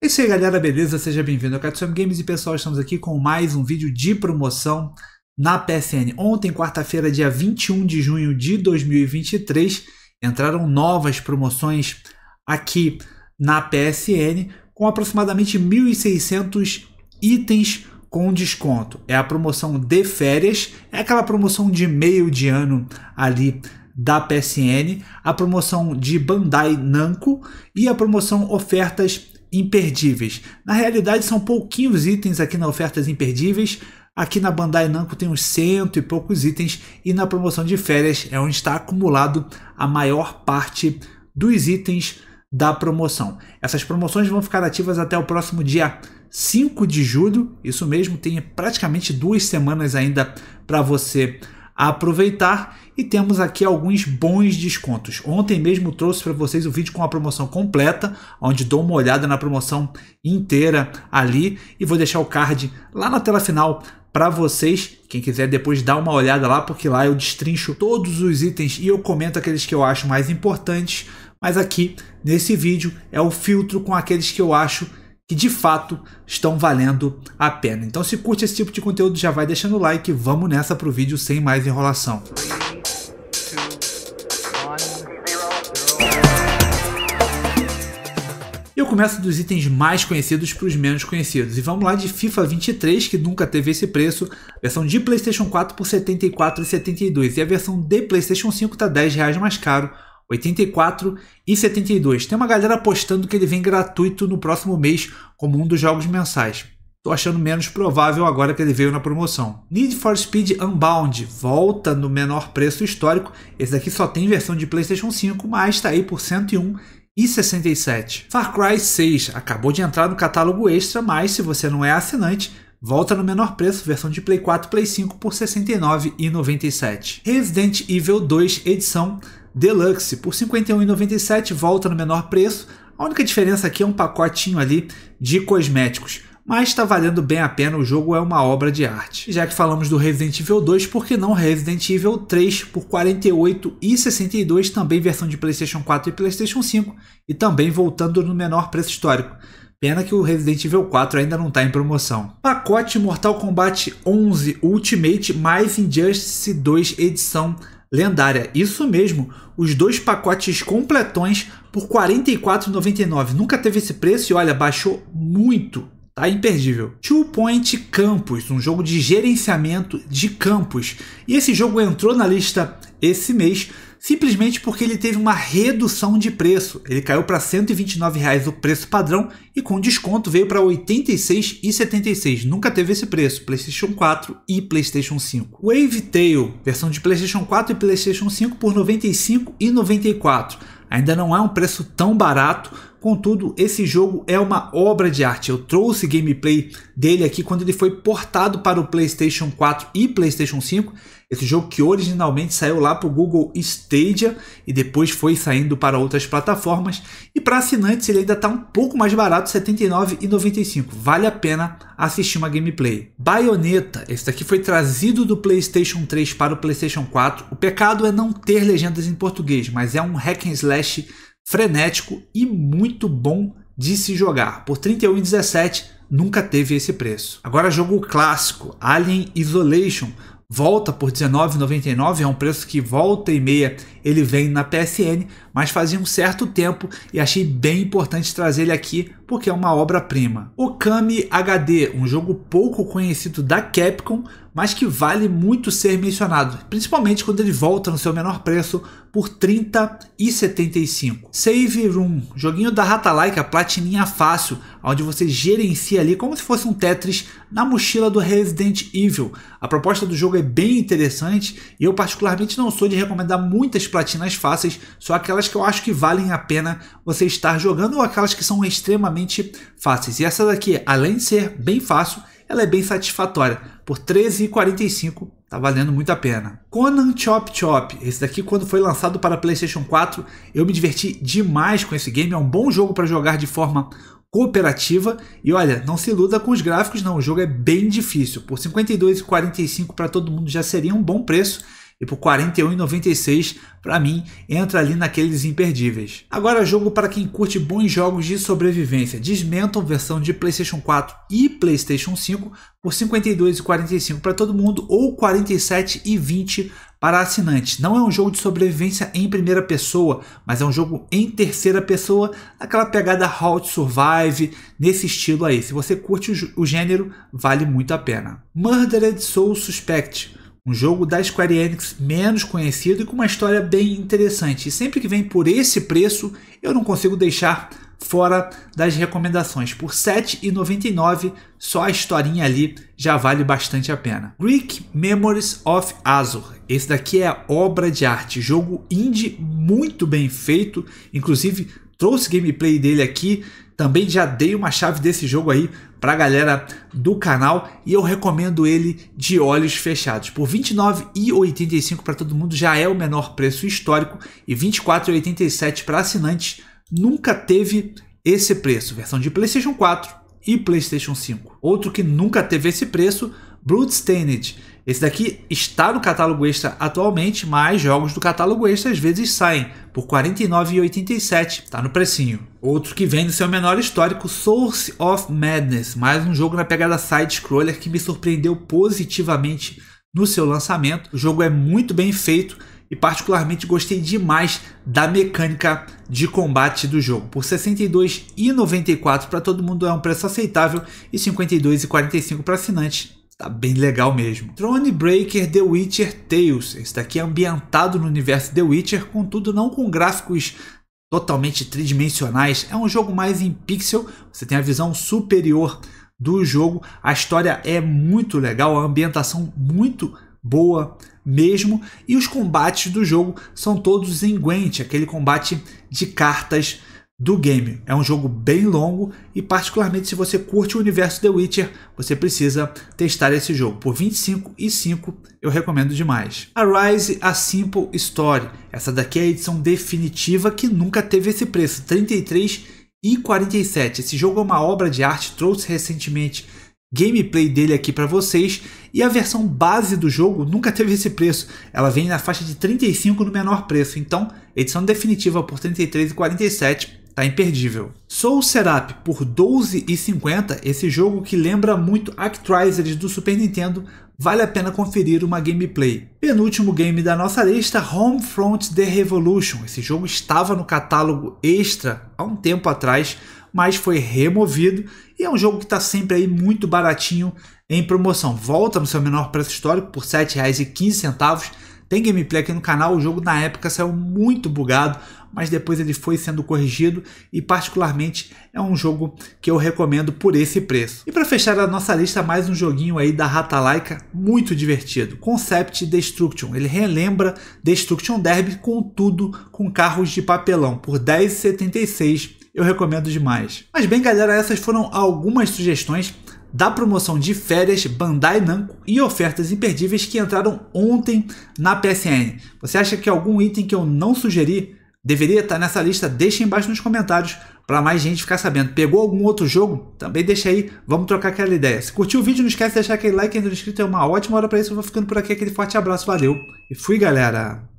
É isso aí, galera, beleza? Seja bem-vindo ao Katsumi Games e pessoal, estamos aqui com mais um vídeo de promoção na PSN. Ontem, quarta-feira, dia 21 de junho de 2023, entraram novas promoções aqui na PSN com aproximadamente 1.600 itens com desconto. É a promoção de férias, é aquela promoção de meio de ano ali da PSN, a promoção de Bandai Namco e a promoção ofertas imperdíveis. Na realidade, são pouquinhos itens aqui na Ofertas Imperdíveis. Aqui na Bandai Namco tem uns cento e poucos itens. E na promoção de férias é onde está acumulado a maior parte dos itens da promoção. Essas promoções vão ficar ativas até o próximo dia 5 de julho. Isso mesmo, tem praticamente duas semanas ainda para você aproveitar. E temos aqui alguns bons descontos. Ontem mesmo trouxe para vocês o vídeo com a promoção completa, onde dou uma olhada na promoção inteira ali e vou deixar o card lá na tela final para vocês. Quem quiser depois dá uma olhada lá, porque lá eu destrincho todos os itens e eu comento aqueles que eu acho mais importantes. Mas aqui nesse vídeo é o filtro com aqueles que eu acho que de fato estão valendo a pena. Então se curte esse tipo de conteúdo, já vai deixando o like, vamos nessa pro vídeo sem mais enrolação. começo dos itens mais conhecidos para os menos conhecidos. E vamos lá de FIFA 23, que nunca teve esse preço. versão de PlayStation 4 por R$ 74,72. E a versão de PlayStation 5 está R$ reais mais caro, R$ 84,72. Tem uma galera apostando que ele vem gratuito no próximo mês como um dos jogos mensais. Tô achando menos provável agora que ele veio na promoção. Need for Speed Unbound volta no menor preço histórico. Esse daqui só tem versão de PlayStation 5, mas está aí por 101 e 67. Far Cry 6 acabou de entrar no catálogo extra, mas se você não é assinante, volta no menor preço, versão de Play 4 Play 5 por 69,97. Resident Evil 2 edição Deluxe por 51,97 volta no menor preço. A única diferença aqui é um pacotinho ali de cosméticos mas está valendo bem a pena, o jogo é uma obra de arte. já que falamos do Resident Evil 2, por que não Resident Evil 3 por 48 e 62, também versão de PlayStation 4 e PlayStation 5, e também voltando no menor preço histórico. Pena que o Resident Evil 4 ainda não está em promoção. Pacote Mortal Kombat 11 Ultimate mais Injustice 2 edição lendária. Isso mesmo, os dois pacotes completões por R$ 44,99. Nunca teve esse preço e olha, baixou muito Tá imperdível. Two Point Campus, um jogo de gerenciamento de campos. E esse jogo entrou na lista esse mês simplesmente porque ele teve uma redução de preço. Ele caiu para R$ 129,00 o preço padrão e com desconto veio para R$ 86,76. Nunca teve esse preço, PlayStation 4 e PlayStation 5. Wave Tail, versão de PlayStation 4 e PlayStation 5 por R$ 95,94. Ainda não é um preço tão barato, Contudo, esse jogo é uma obra de arte. Eu trouxe gameplay dele aqui quando ele foi portado para o PlayStation 4 e PlayStation 5. Esse jogo que originalmente saiu lá para o Google Stadia e depois foi saindo para outras plataformas. E para assinantes ele ainda está um pouco mais barato, R$ 79,95. Vale a pena assistir uma gameplay. Bayonetta, esse daqui foi trazido do PlayStation 3 para o PlayStation 4. O pecado é não ter legendas em português, mas é um hack and slash frenético e muito bom de se jogar. Por 31,17 nunca teve esse preço. Agora jogo clássico, Alien Isolation, volta por 19,99 é um preço que volta e meia ele vem na PSN, mas fazia um certo tempo e achei bem importante trazer ele aqui porque é uma obra-prima. Okami HD, um jogo pouco conhecido da Capcom, mas que vale muito ser mencionado, principalmente quando ele volta no seu menor preço por 30 e 75. Save Room, joguinho da Ratalaika, platininha fácil, onde você gerencia ali como se fosse um Tetris na mochila do Resident Evil. A proposta do jogo é bem interessante e eu particularmente não sou de recomendar muitas platinas fáceis, só aquelas que eu acho que valem a pena você estar jogando ou aquelas que são extremamente fáceis. E essa daqui, além de ser bem fácil, ela é bem satisfatória. Por R$13,45 tá valendo muito a pena. Conan Chop Chop, esse daqui quando foi lançado para PlayStation 4, eu me diverti demais com esse game, é um bom jogo para jogar de forma cooperativa e olha, não se iluda com os gráficos não, o jogo é bem difícil. Por 52 para todo mundo já seria um bom preço e por 41,96 para mim entra ali naqueles imperdíveis. Agora jogo para quem curte bons jogos de sobrevivência. Desmentam versão de PlayStation 4 e PlayStation 5 por 52,45 para todo mundo ou 47,20 para assinante. Não é um jogo de sobrevivência em primeira pessoa, mas é um jogo em terceira pessoa, aquela pegada Halt Survive, nesse estilo aí. Se você curte o gênero, vale muito a pena. Murdered Soul Suspect um jogo da Square Enix menos conhecido e com uma história bem interessante. E sempre que vem por esse preço, eu não consigo deixar fora das recomendações. Por R$ 7,99, só a historinha ali já vale bastante a pena. Greek Memories of Azure. Esse daqui é obra de arte, jogo indie muito bem feito, inclusive trouxe gameplay dele aqui. Também já dei uma chave desse jogo aí a galera do canal e eu recomendo ele de olhos fechados. Por R$ 29,85 para todo mundo já é o menor preço histórico e R$ 24,87 para assinantes. Nunca teve esse preço, versão de PlayStation 4 e PlayStation 5. Outro que nunca teve esse preço Bloodstained. Esse daqui está no catálogo extra atualmente, mas jogos do catálogo extra às vezes saem por R$ 49,87, tá no precinho. Outro que vem no seu menor histórico, Source of Madness, mais um jogo na pegada side-scroller que me surpreendeu positivamente no seu lançamento. O jogo é muito bem feito, e particularmente gostei demais da mecânica de combate do jogo. Por R$ e para todo mundo é um preço aceitável e R$ e para assinante Tá bem legal mesmo. Thronebreaker The Witcher Tales. Esse daqui é ambientado no universo The Witcher, contudo não com gráficos totalmente tridimensionais. É um jogo mais em pixel, você tem a visão superior do jogo. A história é muito legal, a ambientação muito boa mesmo. E os combates do jogo são todos em Gwent, aquele combate de cartas do game. É um jogo bem longo e particularmente se você curte o universo The Witcher, você precisa testar esse jogo. Por 25 e 5 eu recomendo demais. A Rise A Simple Story. Essa daqui é a edição definitiva que nunca teve esse preço, 33 e 47. Esse jogo é uma obra de arte, trouxe recentemente gameplay dele aqui para vocês e a versão base do jogo nunca teve esse preço. Ela vem na faixa de 35 no menor preço. Então, edição definitiva por 33 e 47 tá imperdível. Soul Seraph por 12,50. esse jogo que lembra muito Actrizers do Super Nintendo, vale a pena conferir uma gameplay. Penúltimo game da nossa lista, Homefront The Revolution. Esse jogo estava no catálogo extra há um tempo atrás, mas foi removido e é um jogo que está sempre aí muito baratinho em promoção. Volta no seu menor preço histórico por R$ 7,15 tem gameplay aqui no canal, o jogo na época saiu muito bugado, mas depois ele foi sendo corrigido e particularmente é um jogo que eu recomendo por esse preço. E para fechar a nossa lista, mais um joguinho aí da Laika, muito divertido, Concept Destruction. Ele relembra Destruction Derby, contudo com carros de papelão, por 10,76 eu recomendo demais. Mas bem, galera, essas foram algumas sugestões da promoção de férias Bandai Namco e ofertas imperdíveis que entraram ontem na PSN. Você acha que algum item que eu não sugeri deveria estar nessa lista? Deixa embaixo nos comentários para mais gente ficar sabendo. Pegou algum outro jogo? Também deixa aí, vamos trocar aquela ideia. Se curtiu o vídeo, não esquece de deixar aquele like, ainda inscrito, é uma ótima hora para isso. Eu vou ficando por aqui, aquele forte abraço, valeu e fui, galera!